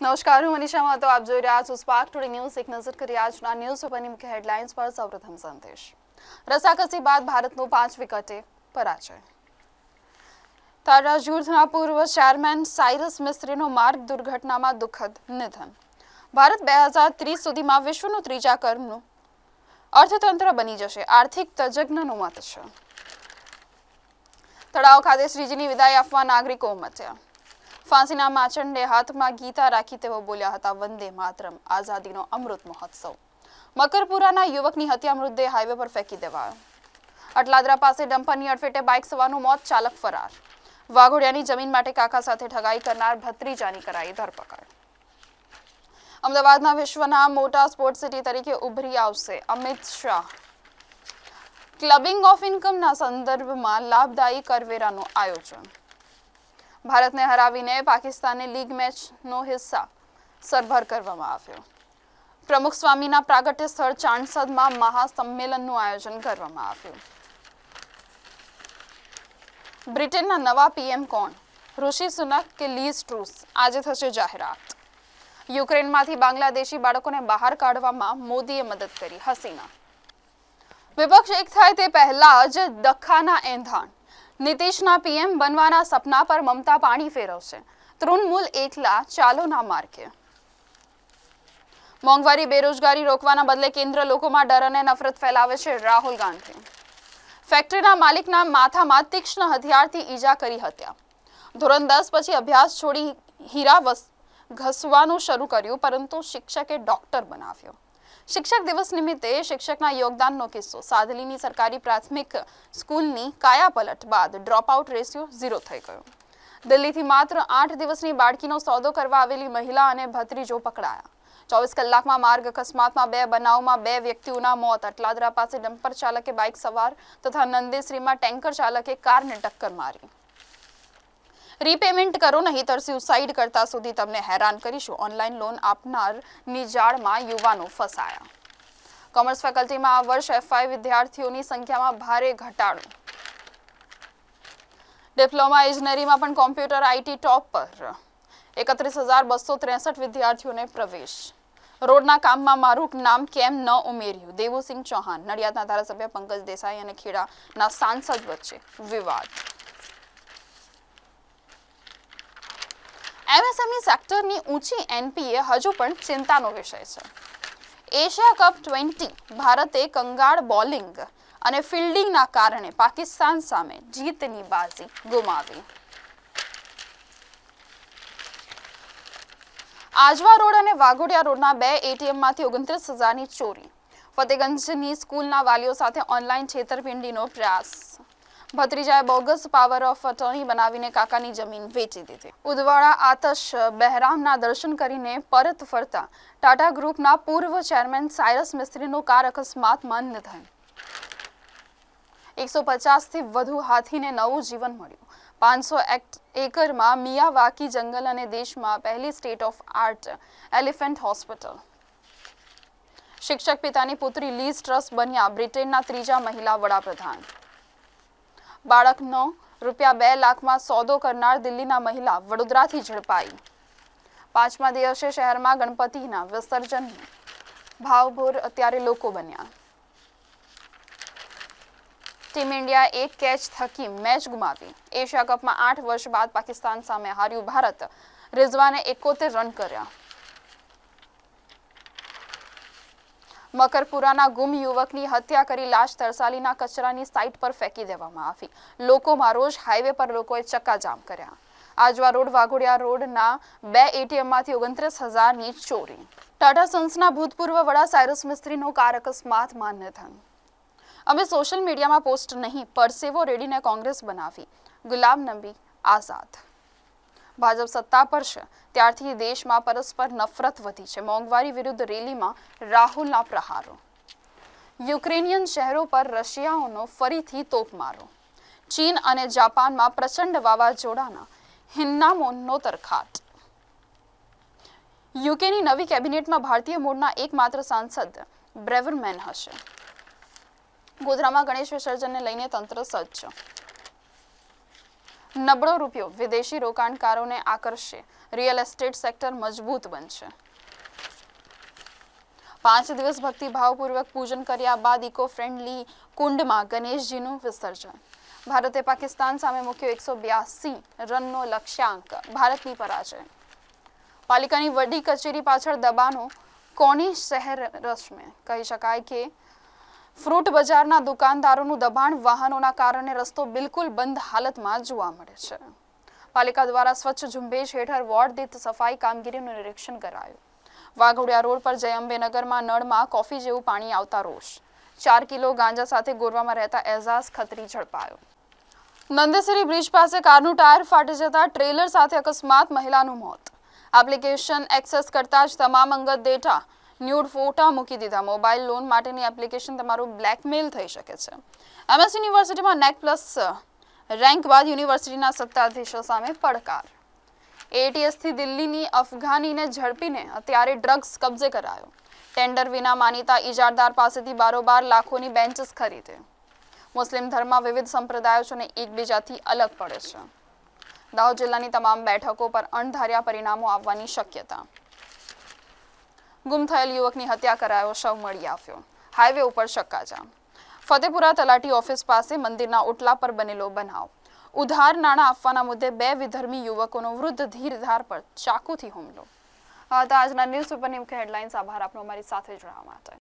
નમસ્કાર હું મનીષા તો આપ જોઈ રહ્યા છો સ્પાર્ક ટુડે ન્યૂઝ એક નજર કરી આજના ન્યૂઝ ઉપરની મુખ્ય હેડલાઇન્સ પર સૌપ્રથમ સંદેશ રસાકસી બાદ ભારતનો પાંચ વિકેટે પરાજય તારા જૂથના પૂર્વ ચેરમેન સાયરસ મિસ્ત્રીનો માર્ગ દુર્ઘટનામાં દુઃખદ નિધન ભારત બે હજાર ત્રીસ સુધીમાં વિશ્વનું ત્રીજા કર્મનું અર્થતંત્ર બની જશે આર્થિક તજજ્ઞનો મત છે તળાવ ખાતે શ્રીજીની વિદાય આપવા નાગરિકો ઉમટ્યા ફાંસીના માચંડે હાથમાં ગીતા રાખી તેઓ બોલ્યા હતા વંદે માતરમ આઝાદીનો અમૃત મહોત્સવ મકરપુરાના યુવકની હત્યા મૃતદેહ હાઈવે પર ફેંકી દેવાયો અટલાદરા પાસે ડમ્પરની અડફેટે બાઇક સવારનું મોત ચાલક ફરાર વાઘોડિયાની જમીન માટે કાકા સાથે ઠગાઈ કરનાર ભત્રીજાની કરાઈ ધરપકડ અમદાવાદના વિશ્વના મોટા સ્પોર્ટ સિટી તરીકે ઉભરી આવશે અમિત શાહ ક્લબિંગ ઓફ ઇન્કમના સંદર્ભમાં લાભદાયી કરવેરાનું આયોજન ભારતને હરાવીને પાકિસ્તાનને લીગ મેચનો હિસ્સા સરભર કરવામાં આવ્યો પ્રમુખ સ્વામીના પ્રાગટ્ય સ્થળ ચાણસદમાં મહાસંમેલનનું આયોજન કરવામાં આવ્યું બ્રિટનના નવા પીએમ કોણ ઋષિ સુનક કે લીઝ ટ્રુસ આજે થશે જાહેરાત યુક્રેનમાંથી બાંગ્લાદેશી બાળકોને બહાર કાઢવામાં મોદીએ મદદ કરી હસીના વિપક્ષ એક થાય તે પહેલા જ દખાના એંધાણ નીતિશના પીએમ બનવાના સપના પર મમતા પાણી ફેરવશે તૃણમૂલ એકલા ચાલોના માર્ગે મોંઘવારી બેરોજગારી રોકવાના બદલે કેન્દ્ર લોકોમાં ડર અને નફરત ફેલાવે છે રાહુલ ગાંધી ફેક્ટરીના માલિકના માથામાં તીક્ષ્ણ હથિયારથી ઈજા કરી હત્યા ધોરણ દસ પછી અભ્યાસ છોડી હીરા ઘસવાનું શરૂ કર્યું પરંતુ શિક્ષકે ડોક્ટર બનાવ્યો શિક્ષક દિવસ નિમિત્તે શિક્ષકના યોગદાનનો કિસ્સો સાધલીની સરકારી પ્રાથમિક સ્કૂલની કાયાપલટ બાદ ડ્રોપ આઉટ રેશિયો ઝીરો થઈ ગયો દિલ્હીથી માત્ર આઠ દિવસની બાળકીનો સોદો કરવા આવેલી મહિલા અને ભત્રીજો પકડાયા ચોવીસ કલાકમાં માર્ગ અકસ્માતમાં બે બનાવમાં બે વ્યક્તિઓના મોત અટલાદરા પાસે ડમ્પર ચાલકે બાઇક સવાર તથા નંદેશ્રીમાં ટેન્કર ચાલકે કારને ટક્કર મારી રીપેમેન્ટ કરો નહીતર સ્યુસાઇડ કરતા સુધી તમને હેરાન કરીશું ઓનલાઈન લોન આપનારની જાળમાં યુવાનો ફસાયા કોમર્સ ફેકલ્ટીમાં આ વર્ષ એફઆઈ વિદ્યાર્થીઓની સંખ્યામાં ભારે ઘટાડો ડિપ્લોમા ઇજનેરીમાં પણ કોમ્પ્યુટર આઈટી ટોપ પર એકત્રીસ હજાર બસો ત્રેસઠ વિદ્યાર્થીઓને પ્રવેશ રોડના કામમાં મારું નામ કેમ ન ઉમેર્યું દેવુસિંહ ચૌહાણ નડિયાદના ધારાસભ્ય પંકજ દેસાઈ અને ખેડાના સાંસદ વચ્ચે વિવાદ એમએસએમઈ સેક્ટરની ઊંચી એનપીએ હજુ પણ ચિંતાનો વિષય છે એશિયા કપ ટ્વેન્ટી ભારતે કંગાળ બોલિંગ અને ફિલ્ડિંગના કારણે પાકિસ્તાન સામે જીતની બાજી ગુમાવી આજવા રોડ અને વાઘોડિયા રોડના બે એટીએમમાંથી ઓગણત્રીસ હજારની ચોરી ફતેગંજની સ્કૂલના વાલીઓ સાથે ઓનલાઈન છેતરપિંડીનો પ્રયાસ ભત્રીજાએ બોગસ પાવર ઓફ અટર્ની બનાવીને કાકાની જમીન વેચી દીધી ઉદવાડા આતશ બહેરામના દર્શન કરીને પરત ફરતા ટાટા ગ્રુપના પૂર્વ ચેરમેન સાયરસ મિસ્ત્રીનું કાર અકસ્માતમાં નિધન એકસો પચાસથી વધુ હાથીને નવું જીવન મળ્યું પાંચસો એકરમાં મિયાવાકી જંગલ અને દેશમાં પહેલી state of art elephant hospital શિક્ષક પિતાની પુત્રી લીઝ ટ્રસ્ટ બન્યા બ્રિટનના ત્રીજા મહિલા વડાપ્રધાન બાળકનો રૂપિયા બે લાખમાં સોદો કરનાર દિલ્હીના મહિલા વડોદરાથી ઝડપાઈ પાંચમા દિવસે શહેરમાં ગણપતિના વિસર્જન ભાવભોર અત્યારે લોકો બન્યા ટીમ ઇન્ડિયા એક કેચ થકી મેચ ગુમાવી એશિયા કપમાં આઠ વર્ષ બાદ પાકિસ્તાન સામે હાર્યું ભારત રિઝવાને એકોતેર રન કર્યા મકરપુરાના ગુમ યુવકની હત્યા કરી લાશ તરસાલીના કચરાની સાઇટ પર ફેંકી દેવામાં આવી લોકોમાં રોજ હાઈવે પર લોકોએ ચક્કાજામ કર્યા આજવા રોડ વાઘોડિયા રોડના બે એટીએમમાંથી ઓગણત્રીસ હજારની ચોરી ટાટા સન્સના ભૂતપૂર્વ વડા સાયરસ મિસ્ત્રીનો કાર માન્ય નિધન અમે સોશિયલ મીડિયામાં પોસ્ટ નહીં પરસેવો રેડીને કોંગ્રેસ બનાવી ગુલામ નબી આઝાદ ભાજપ સત્તા પર છે ત્યારથી દેશમાં પરસ્પર નફરત વધી છે મોંઘવારી વિરુદ્ધ રેલીમાં રાહુલના પ્રહારો યુક્રેનિયન શહેરો પર રશિયાઓનો ફરીથી તોપમારો ચીન અને જાપાનમાં પ્રચંડ વાવાઝોડાના હિન્નામોનનો તરખાટ યુકેની નવી કેબિનેટમાં ભારતીય મૂળના એકમાત્ર સાંસદ બ્રેવરમેન હશે ગોધરામાં ગણેશ વિસર્જનને લઈને તંત્ર સજ્જ નબળો રૂપિયો વિદેશી રોકાણકારોને આકર્ષશે રિયલ એસ્ટેટ સેક્ટર મજબૂત બનશે પાંચ દિવસ ભક્તિભાવપૂર્વક પૂજન કર્યા બાદ ઇકો ફ્રેન્ડલી કુંડમાં ગણેશજીનું વિસર્જન ભારતે પાકિસ્તાન સામે મૂક્યો એકસો બ્યાસી રનનો લક્ષ્યાંક ભારતની પરાજય પાલિકાની વડી કચેરી પાછળ દબાણો કોની શહેર રસમે કહી શકાય કે ફ્રૂટ બજારના દુકાનદારોનું દબાણ વાહનોના કારણે રસ્તો બિલકુલ બંધ હાલતમાં જોવા મળે છે પાલિકા દ્વારા સ્વચ્છ ઝુંબેશ હેઠળ વોર્ડ દીઠ સફાઈ કામગીરીનું નિરીક્ષણ કરાયું વાઘોડિયા રોડ પર જયંબેનગરમાં નળમાં કોફી જેવું પાણી આવતા રોષ ચાર કિલો ગાંજા સાથે ગોરવામાં રહેતા એઝાઝ ખતરી ઝડપાયો નંદેસરી બ્રિજ પાસે કારનું ટાયર ફાટી જતા ટ્રેલર સાથે અકસ્માત મહિલાનું મોત એપ્લિકેશન એક્સેસ કરતા જ તમામ અંગત ડેટા ન્યૂડ ફોટા મૂકી દીધા મોબાઈલ લોન માટેની એપ્લિકેશન તમારું બ્લેકમેલ થઈ શકે છે એમએસ યુનિવર્સિટીમાં નેક પ્લસ રેન્ક બાદ યુનિવર્સિટીના સત્તાધીશો સામે પડકાર એટીએસથી દિલ્હીની અફઘાનીને ઝડપીને અત્યારે ડ્રગ્સ કબજે કરાયો ટેન્ડર વિના માનીતા ઇજારદાર પાસેથી બારોબાર લાખોની બેન્ચીસ ખરીદે મુસ્લિમ ધર્મમાં વિવિધ સંપ્રદાયો સંપ્રદાયોને એકબીજાથી અલગ પડે છે દાહોદ જિલ્લાની તમામ બેઠકો પર અણધાર્યા પરિણામો આવવાની શક્યતા ગુમ થયેલ યુવકની હત્યા કરાયો શવ મળી આવ્યો હાઈવે ઉપર ચક્કાજામ ફતેપુરા તલાટી ઓફિસ પાસે મંદિરના ઓટલા પર બનેલો બનાવ ઉધાર નાણાં આપવાના મુદ્દે બે વિધર્મી યુવકોનો વૃદ્ધ ધીરધાર પર ચાકુથી હુમલો હતા આજના ન્યૂઝ પેપરની મુખ્ય હેડલાઇન્સ આભાર આપનો અમારી સાથે જોડાવા માટે